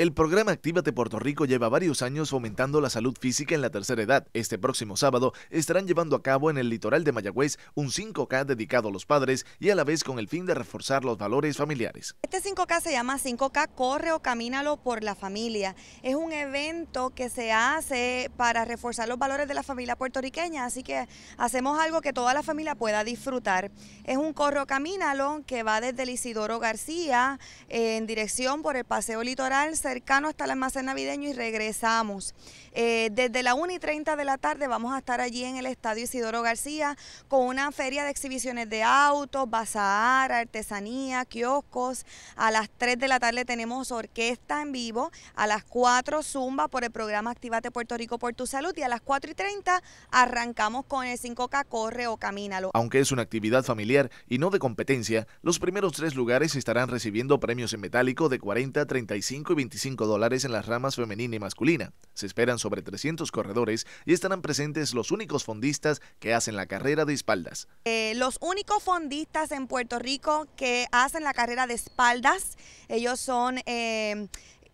El programa de Puerto Rico lleva varios años fomentando la salud física en la tercera edad. Este próximo sábado estarán llevando a cabo en el litoral de Mayagüez un 5K dedicado a los padres y a la vez con el fin de reforzar los valores familiares. Este 5K se llama 5K Corre o Camínalo por la Familia. Es un evento que se hace para reforzar los valores de la familia puertorriqueña, así que hacemos algo que toda la familia pueda disfrutar. Es un Corre o Camínalo que va desde el Isidoro García eh, en dirección por el Paseo Litoral cercano hasta el almacén navideño y regresamos. Eh, desde la 1 y 30 de la tarde vamos a estar allí en el Estadio Isidoro García con una feria de exhibiciones de autos, bazar, artesanía, kioscos. A las 3 de la tarde tenemos orquesta en vivo, a las 4 zumba por el programa Activate Puerto Rico por tu salud y a las 4 y 30 arrancamos con el 5K Corre o Camínalo. Aunque es una actividad familiar y no de competencia, los primeros tres lugares estarán recibiendo premios en metálico de 40, 35 y 25 dólares en las ramas femenina y masculina. Se esperan sobre 300 corredores y estarán presentes los únicos fondistas que hacen la carrera de espaldas. Eh, los únicos fondistas en Puerto Rico que hacen la carrera de espaldas, ellos son... Eh,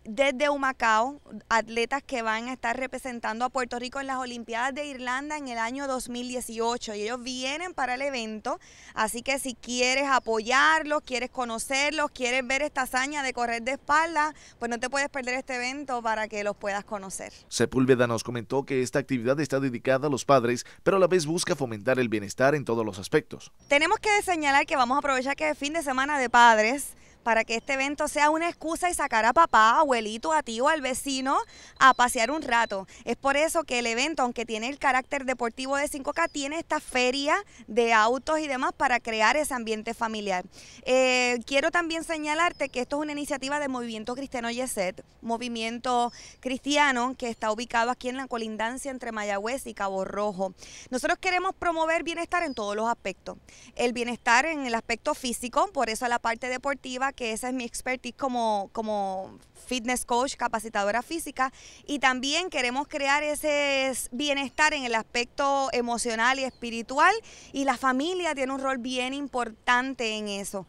desde Humacao, atletas que van a estar representando a Puerto Rico en las Olimpiadas de Irlanda en el año 2018 y ellos vienen para el evento, así que si quieres apoyarlos, quieres conocerlos, quieres ver esta hazaña de correr de espalda, pues no te puedes perder este evento para que los puedas conocer. Sepúlveda nos comentó que esta actividad está dedicada a los padres, pero a la vez busca fomentar el bienestar en todos los aspectos. Tenemos que señalar que vamos a aprovechar que es fin de semana de padres para que este evento sea una excusa y sacar a papá, abuelito, a tío, al vecino a pasear un rato. Es por eso que el evento, aunque tiene el carácter deportivo de 5K, tiene esta feria de autos y demás para crear ese ambiente familiar. Eh, quiero también señalarte que esto es una iniciativa de Movimiento Cristiano Yeset, movimiento cristiano que está ubicado aquí en la colindancia entre Mayagüez y Cabo Rojo. Nosotros queremos promover bienestar en todos los aspectos. El bienestar en el aspecto físico, por eso la parte deportiva que esa es mi expertise como, como fitness coach, capacitadora física, y también queremos crear ese bienestar en el aspecto emocional y espiritual, y la familia tiene un rol bien importante en eso.